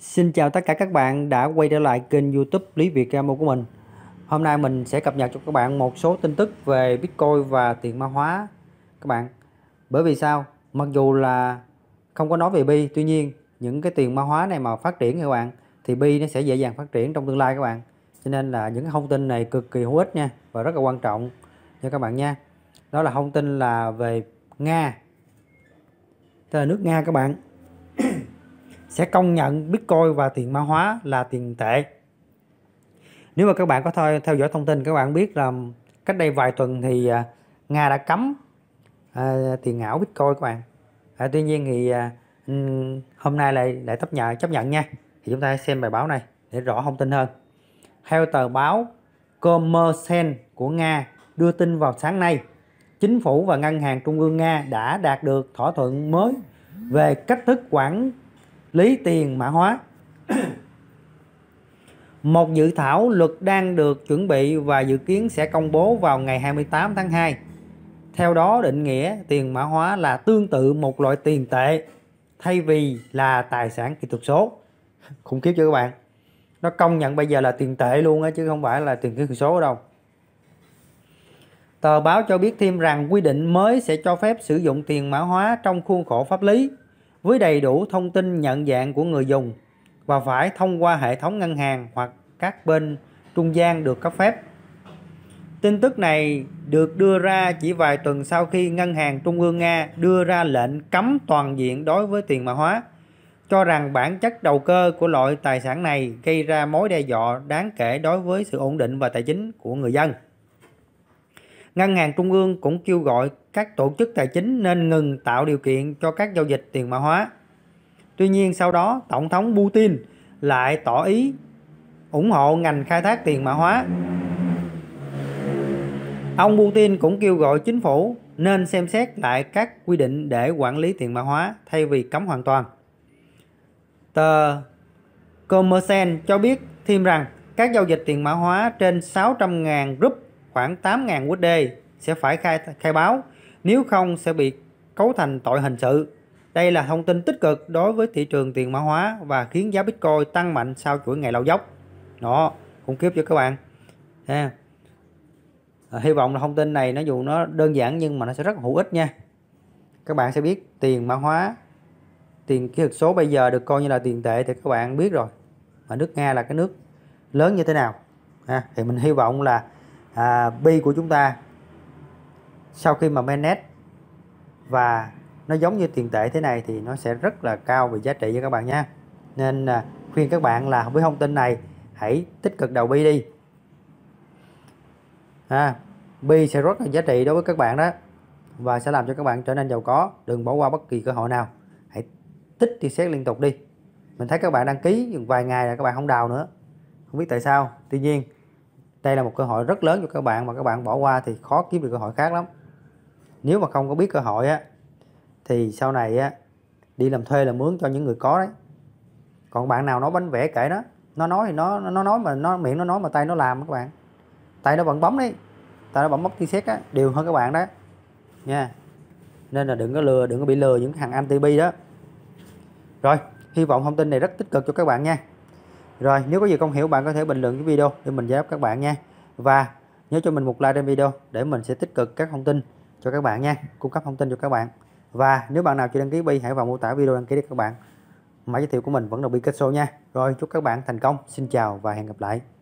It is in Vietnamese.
Xin chào tất cả các bạn đã quay trở lại kênh youtube Lý Việt Camo của mình Hôm nay mình sẽ cập nhật cho các bạn một số tin tức về Bitcoin và tiền mã hóa các bạn Bởi vì sao? Mặc dù là không có nói về Bi Tuy nhiên những cái tiền mã hóa này mà phát triển các bạn Thì Bi nó sẽ dễ dàng phát triển trong tương lai các bạn Cho nên là những thông tin này cực kỳ hữu ích nha Và rất là quan trọng cho các bạn nha Đó là thông tin là về Nga Thế nước Nga các bạn sẽ công nhận Bitcoin và tiền mã hóa là tiền tệ. Nếu mà các bạn có theo, theo dõi thông tin các bạn biết là cách đây vài tuần thì à, Nga đã cấm à, tiền ảo Bitcoin các bạn. À, tuy nhiên thì à, hôm nay lại lại chấp nhận chấp nhận nha. Thì chúng ta xem bài báo này để rõ thông tin hơn. Theo tờ báo Commerce của Nga đưa tin vào sáng nay, chính phủ và ngân hàng trung ương Nga đã đạt được thỏa thuận mới về cách thức quản lý tiền mã hóa một dự thảo luật đang được chuẩn bị và dự kiến sẽ công bố vào ngày 28 tháng 2. Theo đó định nghĩa tiền mã hóa là tương tự một loại tiền tệ thay vì là tài sản kỹ thuật số. Khủng khiếp chưa các bạn? Nó công nhận bây giờ là tiền tệ luôn á chứ không phải là tiền kỹ thuật số đâu. Tờ báo cho biết thêm rằng quy định mới sẽ cho phép sử dụng tiền mã hóa trong khuôn khổ pháp lý với đầy đủ thông tin nhận dạng của người dùng và phải thông qua hệ thống ngân hàng hoặc các bên trung gian được cấp phép. Tin tức này được đưa ra chỉ vài tuần sau khi Ngân hàng Trung ương Nga đưa ra lệnh cấm toàn diện đối với tiền mã hóa, cho rằng bản chất đầu cơ của loại tài sản này gây ra mối đe dọa đáng kể đối với sự ổn định và tài chính của người dân. Ngân hàng Trung ương cũng kêu gọi các tổ chức tài chính nên ngừng tạo điều kiện cho các giao dịch tiền mã hóa. Tuy nhiên sau đó, Tổng thống Putin lại tỏ ý ủng hộ ngành khai thác tiền mã hóa. Ông Putin cũng kêu gọi chính phủ nên xem xét lại các quy định để quản lý tiền mã hóa thay vì cấm hoàn toàn. Tờ Commerce cho biết thêm rằng các giao dịch tiền mã hóa trên 600.000 rúp khoảng 8.000 USD sẽ phải khai khai báo, nếu không sẽ bị cấu thành tội hình sự. Đây là thông tin tích cực đối với thị trường tiền mã hóa và khiến giá Bitcoin tăng mạnh sau chuỗi ngày lao dốc. Đó, khủng khiếp cho các bạn. Ha. À, hy vọng là thông tin này nó dù nó đơn giản nhưng mà nó sẽ rất hữu ích nha. Các bạn sẽ biết tiền mã hóa, tiền kỹ thuật số bây giờ được coi như là tiền tệ thì các bạn biết rồi. Mà nước Nga là cái nước lớn như thế nào. Ha. Thì mình hy vọng là à, bi của chúng ta sau khi mà manage và nó giống như tiền tệ thế này thì nó sẽ rất là cao về giá trị cho các bạn nha nên à, khuyên các bạn là với thông tin này hãy tích cực đầu bi đi à, bi sẽ rất là giá trị đối với các bạn đó và sẽ làm cho các bạn trở nên giàu có đừng bỏ qua bất kỳ cơ hội nào hãy tích đi xét liên tục đi mình thấy các bạn đăng ký vài ngày là các bạn không đào nữa không biết tại sao tuy nhiên đây là một cơ hội rất lớn cho các bạn mà các bạn bỏ qua thì khó kiếm được cơ hội khác lắm nếu mà không có biết cơ hội á thì sau này á đi làm thuê là mướn cho những người có đấy còn bạn nào nói bánh vẽ kể nó, nó nói thì nó nó nói mà nó miệng nó nói mà tay nó làm các bạn tay nó vẫn bấm đấy tay nó bấm bóc tia xét á đều hơn các bạn đó nha nên là đừng có lừa đừng có bị lừa những hàng anti bi đó rồi hy vọng thông tin này rất tích cực cho các bạn nha rồi nếu có gì không hiểu bạn có thể bình luận cái video để mình giải đáp các bạn nha. Và nhớ cho mình một like trên video để mình sẽ tích cực các thông tin cho các bạn nha, cung cấp thông tin cho các bạn. Và nếu bạn nào chưa đăng ký bi hãy vào mô tả video đăng ký đi các bạn. Mã giới thiệu của mình vẫn là Bi Kết Show nha. Rồi chúc các bạn thành công. Xin chào và hẹn gặp lại.